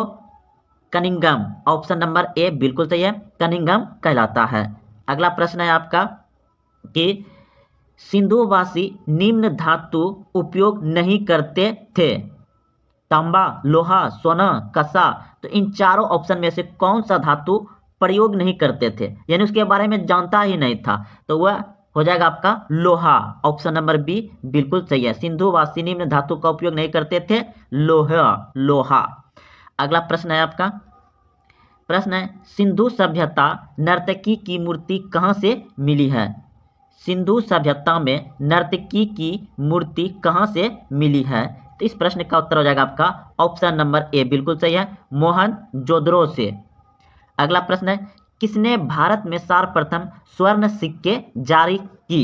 कनिंगम ऑप्शन नंबर ए बिल्कुल सही है कनिंगम कहलाता है अगला प्रश्न है आपका कि सिंधुवासी निम्न धातु उपयोग नहीं करते थे तांबा लोहा सोना कसा तो इन चारों ऑप्शन में से कौन सा धातु प्रयोग नहीं करते थे यानी उसके बारे में जानता ही नहीं था तो वह हो जाएगा आपका लोहा ऑप्शन नंबर बी बिल्कुल सही है सिंधुवासी निम्न धातु का उपयोग नहीं करते थे लोहा लोहा अगला प्रश्न है आपका प्रश्न है सिंधु सभ्यता नर्तकी की मूर्ति कहाँ से मिली है सिंधु सभ्यता में नर्तकी की मूर्ति कहाँ से मिली है तो इस प्रश्न का उत्तर हो जाएगा आपका ऑप्शन नंबर ए बिल्कुल सही है मोहन जोद्रो से अगला प्रश्न है किसने भारत में सर्वप्रथम स्वर्ण सिक्के जारी की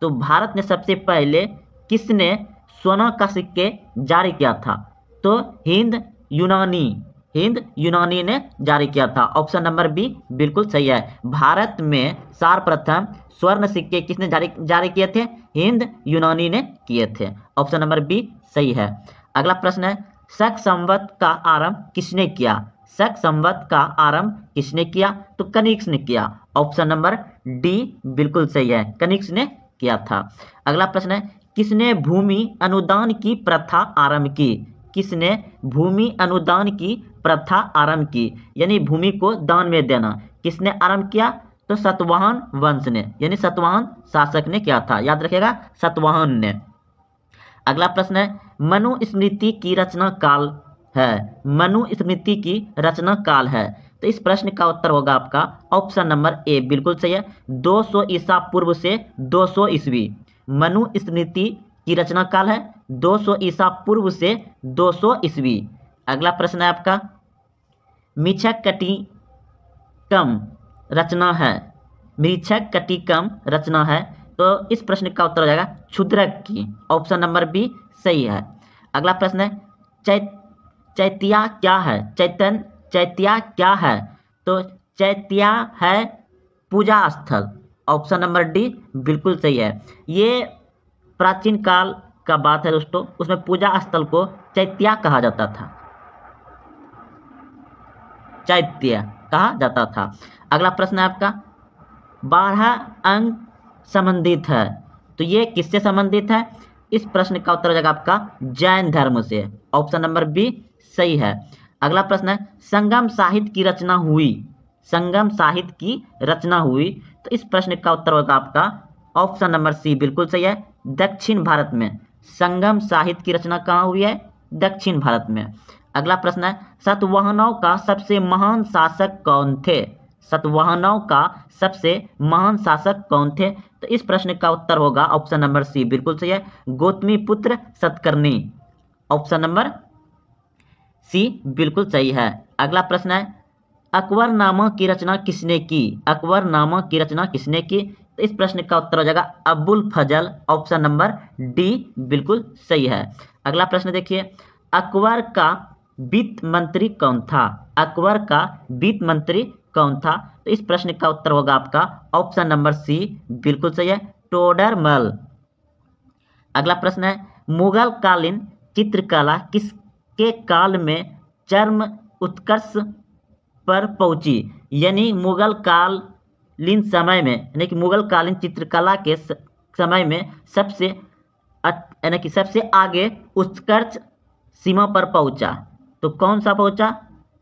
तो भारत ने सबसे पहले किसने सोना का सिक्के जारी किया था तो हिंद यूनानी हिंद यूनानी ने जारी किया था ऑप्शन नंबर बी बिल्कुल सही है भारत में सर्वप्रथम स्वर्ण सिक्के किसने जारी जारी किए थे हिंद यूनानी ने किए थे ऑप्शन नंबर बी सही है अगला प्रश्न है शक संवत का आरंभ किसने किया शक संवत का आरंभ किसने किया तो कनिक्स ने किया ऑप्शन नंबर डी बिल्कुल सही है कनिक्स ने किया था अगला प्रश्न है किसने भूमि अनुदान की प्रथा आरंभ की किसने भूमि अनुदान की प्रथा आरंभ की यानी भूमि को दान में देना किसने आरंभ किया तो सतवाहन वंश ने यानी सतवाहन शासक ने क्या था याद रखेगा सतवाहन ने अगला प्रश्न है मनु स्मृति की रचना काल है मनु स्मृति की रचना काल है तो इस प्रश्न का उत्तर होगा आपका ऑप्शन नंबर ए बिल्कुल सही है 200 ईसा पूर्व से 200 सौ ईस्वी मनु स्मृति की रचना काल है 200 ईसा पूर्व से 200 सौ ईस्वी अगला प्रश्न है आपका कम रचना है कटी कम रचना है तो इस प्रश्न का उत्तर हो जाएगा क्षुद्रक की ऑप्शन नंबर बी सही है अगला प्रश्न है चै चैत्या क्या है चैतन चैत्या क्या है तो चैत्या है पूजा स्थल ऑप्शन नंबर डी बिल्कुल सही है ये प्राचीन काल का बात है दोस्तों उसमें पूजा स्थल को चैत्या कहा जाता था चैत्य कहा जाता था अगला प्रश्न आपका बारह अंक संबंधित है तो ये किससे संबंधित है इस प्रश्न का उत्तर हो जाएगा आपका जैन धर्म से ऑप्शन नंबर बी सही है अगला प्रश्न है संगम साहित्य की रचना हुई संगम साहित्य की रचना हुई तो इस प्रश्न का उत्तर होगा आपका ऑप्शन नंबर सी बिल्कुल सही है दक्षिण भारत में संगम साहित्य की रचना कहाँ हुई है दक्षिण भारत में अगला प्रश्न है सतवाहनों का सबसे महान शासक कौन थे सतवाहनों का सबसे महान शासक कौन थे तो इस प्रश्न का उत्तर होगा ऑप्शन नंबर सी बिल्कुल सही है गौतमी पुत्र सतकर्णी ऑप्शन नंबर सी बिल्कुल सही है अगला प्रश्न है अकबर नामा की रचना किसने की अकबर नामा की रचना किसने की तो इस प्रश्न का उत्तर हो जाएगा Abul Fazal option number D बिल्कुल सही है अगला प्रश्न देखिए अकबर का वित्त मंत्री कौन था अकबर का वित्त मंत्री कौन था तो इस प्रश्न का उत्तर होगा आपका ऑप्शन नंबर सी बिल्कुल सही है टोडरमल अगला प्रश्न है मुगल कालीन चित्रकला किसके काल में चर्म उत्कर्ष पर पहुंची यानी मुगल कालीन समय में यानी कि मुगल कालीन चित्रकला के समय में सबसे यानी कि सबसे आगे उत्कर्ष सीमा पर पहुंचा तो कौन सा पहुंचा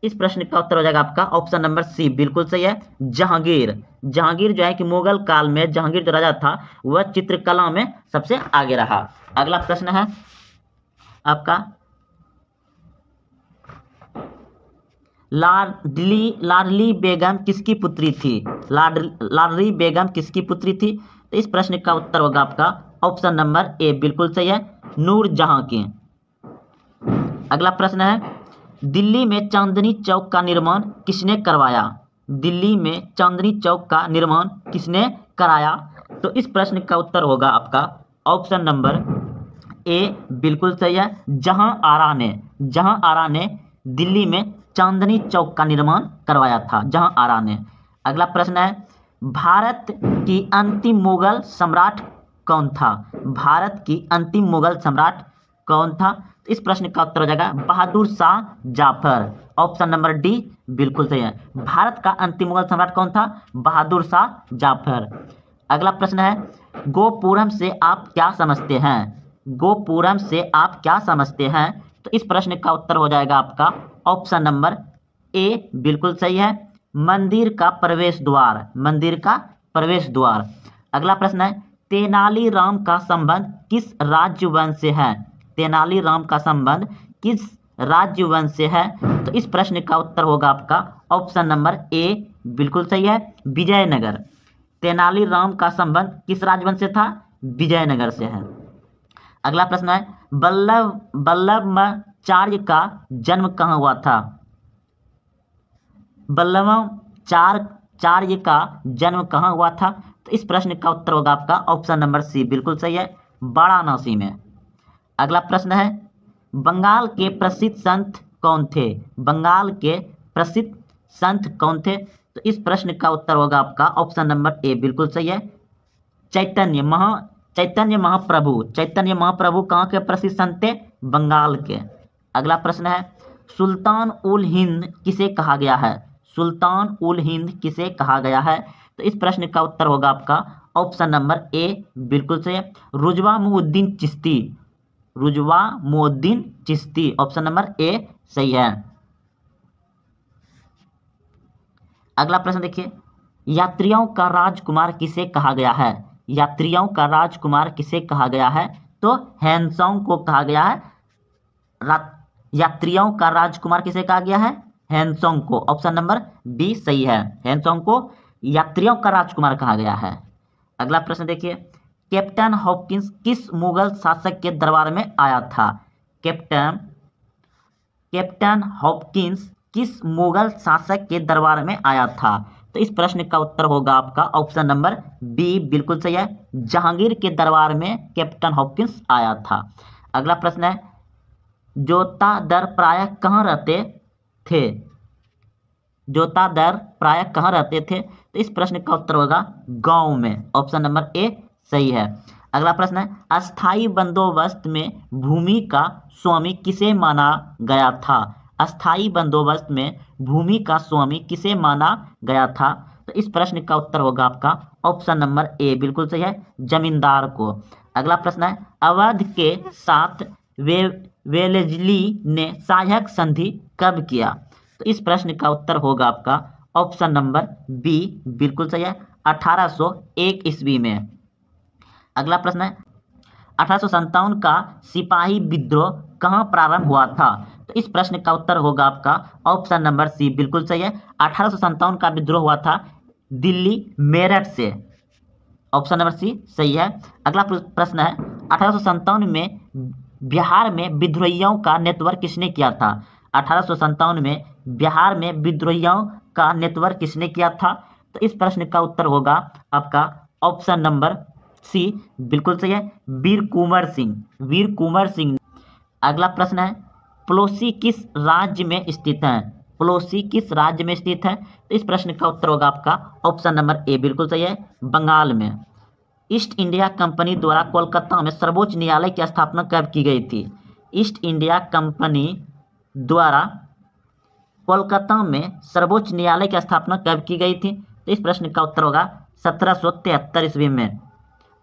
इस प्रश्न का उत्तर हो जाएगा आपका ऑप्शन नंबर सी बिल्कुल सही है जहांगीर जहांगीर जो है कि मुगल काल में जहांगीर जो राजा था वह चित्रकला में सबसे आगे रहा अगला प्रश्न है आपका लाडली लाडली बेगम किसकी पुत्री थी लाड लाडली बेगम किसकी पुत्री थी तो इस प्रश्न का उत्तर होगा आपका ऑप्शन नंबर ए बिल्कुल सही है नूर जहां की अगला प्रश्न है दिल्ली में चांदनी चौक का निर्माण किसने करवाया दिल्ली में चांदनी चौक का निर्माण किसने कराया तो इस प्रश्न का उत्तर होगा आपका ऑप्शन नंबर ए बिल्कुल सही है जहां आरा ने जहां आरा ने दिल्ली में चांदनी चौक का निर्माण करवाया था जहां आरा ने अगला प्रश्न है भारत की अंतिम मुगल सम्राट कौन था भारत की अंतिम मुगल सम्राट कौन था इस प्रश्न का उत्तर हो जाएगा Bahadur Shah Zafar option number D बिल्कुल सही है भारत का अंतिम मुगल सम्राट कौन था बहादुर शाह जाफर अगला प्रश्न है गोपुरम से आप क्या समझते हैं गोपुरम से आप क्या समझते हैं तो इस प्रश्न का उत्तर हो जाएगा आपका ऑप्शन नंबर ए बिल्कुल सही है मंदिर का प्रवेश द्वार मंदिर का प्रवेश द्वार अगला प्रश्न है तेनालीराम का संबंध किस राज्य वंश से है तेनालीराम का संबंध किस वंश से है तो इस प्रश्न का उत्तर होगा आपका ऑप्शन नंबर ए बिल्कुल सही है विजयनगर तेनालीराम का संबंध किस राजवंश से था विजयनगर से है अगला प्रश्न है बल्लभ बल्लभाचार्य का जन्म कहाँ हुआ था बल्लभाचार्य का जन्म कहाँ हुआ था तो इस प्रश्न का उत्तर होगा आपका ऑप्शन नंबर सी बिल्कुल सही है वाराणसी में अगला प्रश्न है बंगाल के प्रसिद्ध संत कौन थे बंगाल के प्रसिद्ध संत कौन थे तो इस प्रश्न का उत्तर होगा आपका ऑप्शन नंबर ए बिल्कुल सही है चैतन्य महा चैतन्य महाप्रभु चैतन्य महाप्रभु कहाँ के प्रसिद्ध संत थे बंगाल के अगला प्रश्न है सुल्तान उल हिंद किसे कहा गया है सुल्तान उल हिंद किसे कहा गया है तो इस प्रश्न का उत्तर होगा आपका ऑप्शन नंबर ए बिल्कुल सही है रुजवा मुहुद्दीन चिश्ती रुजवा Moinuddin Chishti option number A सही है अगला प्रश्न देखिए यात्रियों का राजकुमार किसे कहा गया है यात्रियों का राजकुमार किसे कहा गया है तो हैंसोंग को कहा गया है यात्रियों का राजकुमार किसे कहा गया है हैंसोंग को ऑप्शन नंबर बी सही है हैंसोंग को यात्रियों का राजकुमार कहा गया है अगला प्रश्न देखिए कैप्टन हॉपकिंस किस मुगल शासक के दरबार में आया था कैप्टन कैप्टन हॉपकिंस किस मुगल शासक के दरबार में आया था तो इस प्रश्न का उत्तर होगा आपका ऑप्शन नंबर बी बिल्कुल सही है जहांगीर के दरबार में कैप्टन हॉपकिंस आया था अगला प्रश्न है जोता दर प्राय कहाँ रहते थे जोता दर प्राय कहाँ रहते थे तो इस प्रश्न का उत्तर होगा गांव में ऑप्शन नंबर ए सही है अगला प्रश्न है अस्थाई बंदोबस्त में भूमि का स्वामी किसे माना गया था अस्थाई बंदोबस्त में भूमि का स्वामी किसे माना गया था तो इस प्रश्न का उत्तर होगा आपका ऑप्शन नंबर ए बिल्कुल सही है जमींदार को अगला प्रश्न है अवध के साथ वे वेलेजली ने सहायक संधि कब किया तो इस प्रश्न का उत्तर होगा आपका ऑप्शन नंबर बी बिल्कुल सही है 1801 ईस्वी में अगला प्रश्न है अठारह का सिपाही विद्रोह कहाँ प्रारंभ हुआ था तो इस प्रश्न का उत्तर होगा आपका ऑप्शन नंबर सी बिल्कुल सही है अठारह का विद्रोह हुआ था दिल्ली मेरठ से ऑप्शन नंबर सी सही है अगला प्रश्न है अठारह में बिहार में विद्रोहियों का नेटवर्क किसने किया था अठारह में बिहार में विद्रोहियों का नेटवर्क किसने किया था तो इस प्रश्न का उत्तर होगा आपका ऑप्शन नंबर सी बिल्कुल सही है वीर कुंवर सिंह वीर कुंवर सिंह अगला प्रश्न है पड़ोसी किस राज्य में स्थित है पड़ोसी किस राज्य में स्थित है तो इस प्रश्न का उत्तर होगा आपका ऑप्शन नंबर ए बिल्कुल सही है बंगाल में ईस्ट इंडिया कंपनी द्वारा कोलकाता में सर्वोच्च न्यायालय की स्थापना कब की गई थी ईस्ट इंडिया कंपनी द्वारा कोलकाता में सर्वोच्च न्यायालय की स्थापना कब की गई थी तो इस प्रश्न का उत्तर होगा सत्रह सौ तिहत्तर ईस्वी में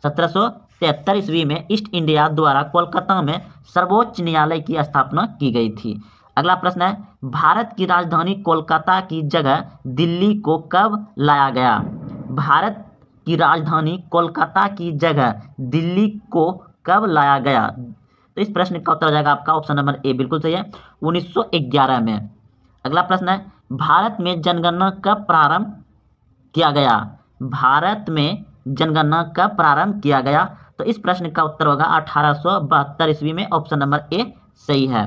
सत्रह ईस्वी में ईस्ट इंडिया द्वारा कोलकाता में सर्वोच्च न्यायालय की स्थापना की गई थी अगला प्रश्न है भारत की राजधानी कोलकाता की जगह दिल्ली को कब लाया गया भारत की राजधानी कोलकाता की जगह दिल्ली को कब लाया गया तो इस प्रश्न का उत्तर हो जाएगा आपका ऑप्शन नंबर ए बिल्कुल सही है 1911 में अगला प्रश्न है भारत में जनगणना कब प्रारंभ किया गया भारत में जनगणना का प्रारंभ किया गया तो इस प्रश्न का उत्तर होगा अठारह ईस्वी में ऑप्शन नंबर ए सही है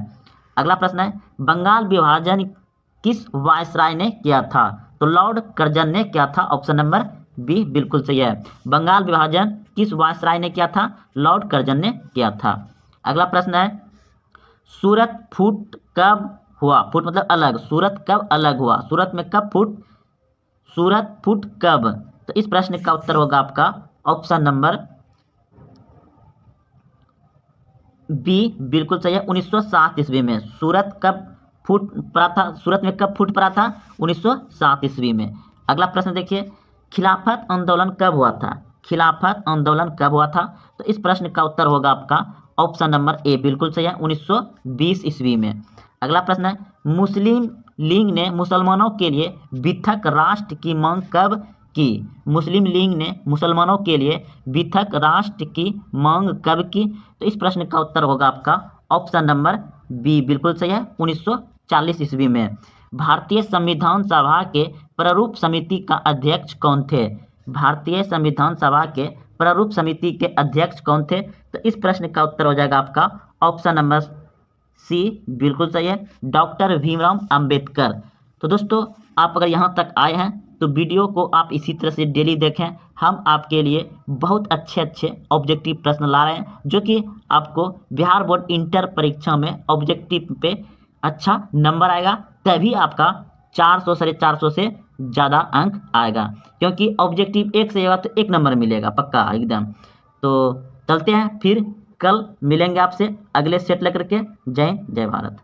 अगला प्रश्न है बंगाल विभाजन किस वायसराय ने किया था तो लॉर्ड कर्जन ने किया था ऑप्शन नंबर बी बिल्कुल सही है बंगाल विभाजन किस वायसराय ने किया था लॉर्ड कर्जन ने किया था अगला प्रश्न है सूरत फूट कब हुआ फूट मतलब अलग सूरत कब अलग हुआ सूरत में कब फूट सूरत फूट कब तो इस प्रश्न का उत्तर होगा आपका ऑप्शन नंबर बी बिल्कुल सही है उन्नीस ईस्वी में सूरत कब फूट पड़ा था सूरत में कब फूट पड़ा था उन्नीस ईस्वी में अगला प्रश्न देखिए खिलाफत आंदोलन कब हुआ था खिलाफत आंदोलन कब हुआ था तो इस प्रश्न का उत्तर होगा आपका ऑप्शन नंबर ए बिल्कुल सही है 1920 ईस्वी में अगला प्रश्न है मुस्लिम लीग ने मुसलमानों के लिए बिथक राष्ट्र की मांग कब की मुस्लिम लीग ने मुसलमानों के लिए विथक राष्ट्र की मांग कब की तो इस प्रश्न का उत्तर होगा आपका ऑप्शन नंबर बी बिल्कुल सही है 1940 ईस्वी में भारतीय संविधान सभा के प्रारूप समिति का अध्यक्ष कौन थे भारतीय संविधान सभा के प्रारूप समिति के अध्यक्ष कौन थे तो इस प्रश्न का उत्तर हो जाएगा आपका ऑप्शन नंबर सी बिल्कुल सही है डॉक्टर भीमराव अंबेडकर तो दोस्तों आप अगर यहाँ तक आए हैं तो वीडियो को आप इसी तरह से डेली देखें हम आपके लिए बहुत अच्छे अच्छे ऑब्जेक्टिव प्रश्न ला रहे हैं जो कि आपको बिहार बोर्ड इंटर परीक्षा में ऑब्जेक्टिव पे अच्छा नंबर आएगा तभी आपका चार सौ साढ़े चार सौ से ज़्यादा अंक आएगा क्योंकि ऑब्जेक्टिव एक से ज़्यादा तो एक नंबर मिलेगा पक्का एकदम तो चलते हैं फिर कल मिलेंगे आपसे अगले सेट लेकर के जय जय भारत